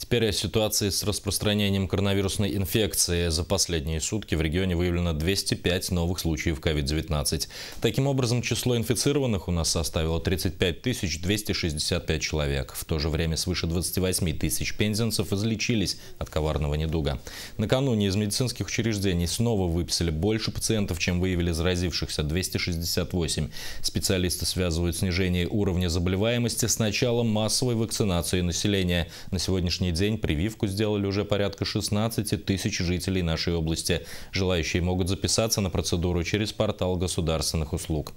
Теперь о ситуации с распространением коронавирусной инфекции. За последние сутки в регионе выявлено 205 новых случаев COVID-19. Таким образом, число инфицированных у нас составило 35 265 человек. В то же время свыше 28 тысяч пензенцев излечились от коварного недуга. Накануне из медицинских учреждений снова выписали больше пациентов, чем выявили заразившихся 268. Специалисты связывают снижение уровня заболеваемости с началом массовой вакцинации населения. На сегодняшний сегодняшний день прививку сделали уже порядка 16 тысяч жителей нашей области. Желающие могут записаться на процедуру через портал государственных услуг.